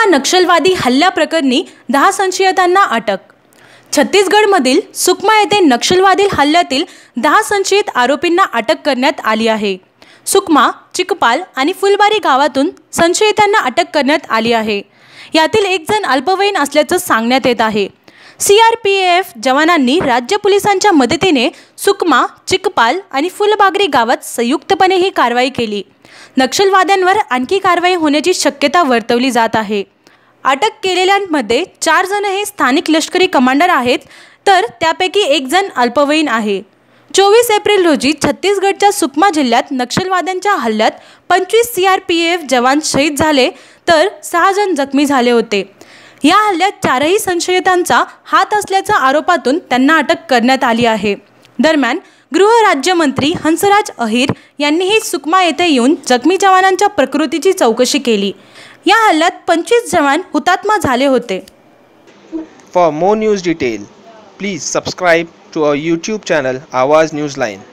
पुलवामा नक्षलवादी हल्ल्याप्रकरणी दहा संशयितांना अटक छत्तीसगडमधील सुकमा येथे नक्षलवादी हल्ल्यातील दहा संशयित आरोपींना अटक करण्यात आली आहे सुकमा चिकपाल आणि फुलबारी गावातून संशयितांना अटक करण्यात आली आहे यातील एक जण अल्पवयीन असल्याचं सांगण्यात येत आहे सीआरपीएफ जवानांनी राज्य पोलिसांच्या मदतीने सुकमा चिकपाल आणि फुलबागरी गावात संयुक्तपणे ही कारवाई केली नक्षलवाद्यांवर आणखी कारवाई होण्याची शक्यता वर्तवली जात आहे अटक केलेल्यांमध्ये चार जण हे स्थानिक लष्करी कमांडर आहेत तर त्यापैकी एक जण अल्पवयीन आहे चोवीस एप्रिल रोजी छत्तीसगडच्या सुकमा जिल्ह्यात नक्षलवाद्यांच्या हल्ल्यात पंचवीस सी आर पी एफ जवान शहीद झाले तर सहा जण जखमी झाले होते या हल्ल्यात चारही संशयितांचा हात असल्याच्या आरोपातून त्यांना अटक करण्यात आली आहे दरम्यान गृहराज्यमंत्री हंसराज अहिर यांनीही सुकमा येथे येऊन जखमी जवानांच्या प्रकृतीची चौकशी केली या हल्ल्यात पंचवीस जवान हुतात्मा झाले होते for more news detail please subscribe to our YouTube channel Awaaz news line